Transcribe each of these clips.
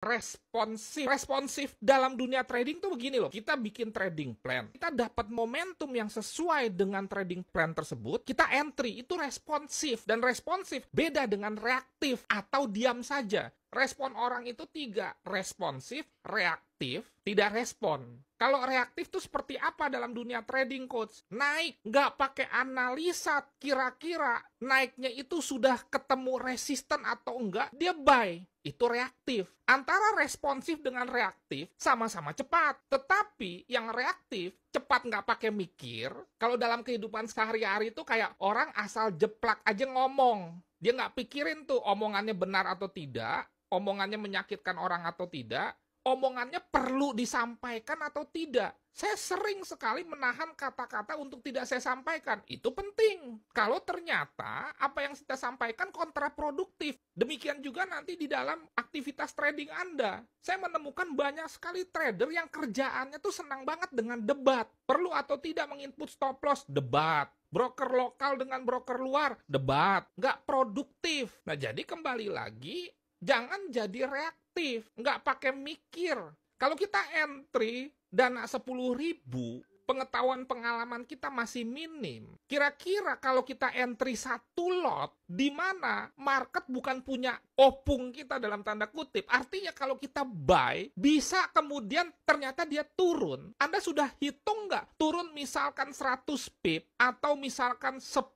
responsif. Responsif dalam dunia trading tuh begini loh. Kita bikin trading plan. Kita dapat momentum yang sesuai dengan trading plan tersebut. Kita entry itu responsif dan responsif beda dengan reaktif atau diam saja. Respon orang itu tiga, responsif, reaktif reaktif, tidak respon. Kalau reaktif itu seperti apa dalam dunia trading coach? Naik, nggak pakai analisa kira-kira naiknya itu sudah ketemu resisten atau enggak, dia buy. Itu reaktif. Antara responsif dengan reaktif sama-sama cepat. Tetapi yang reaktif cepat nggak pakai mikir. Kalau dalam kehidupan sehari-hari itu kayak orang asal jeplak aja ngomong. Dia nggak pikirin tuh omongannya benar atau tidak, omongannya menyakitkan orang atau tidak, omongannya perlu disampaikan atau tidak. Saya sering sekali menahan kata-kata untuk tidak saya sampaikan. Itu penting. Kalau ternyata apa yang kita sampaikan kontraproduktif. Demikian juga nanti di dalam aktivitas trading Anda. Saya menemukan banyak sekali trader yang kerjaannya tuh senang banget dengan debat. Perlu atau tidak menginput stop loss? Debat broker lokal dengan broker luar debat nggak produktif nah jadi kembali lagi Jangan jadi reaktif, nggak pakai mikir. Kalau kita entry dana sepuluh ribu, pengetahuan pengalaman kita masih minim. Kira-kira kalau kita entry satu lot, di mana market bukan punya opung kita dalam tanda kutip. Artinya kalau kita buy, bisa kemudian ternyata dia turun. Anda sudah hitung nggak? Turun misalkan 100 pip atau misalkan 10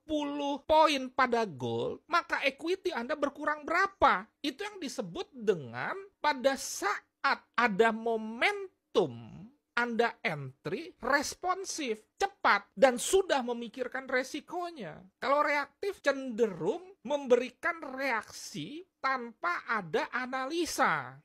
poin pada gold, maka equity Anda berkurang berapa? Itu yang disebut dengan pada saat ada momentum anda entry responsif, cepat, dan sudah memikirkan resikonya. Kalau reaktif cenderung memberikan reaksi tanpa ada analisa.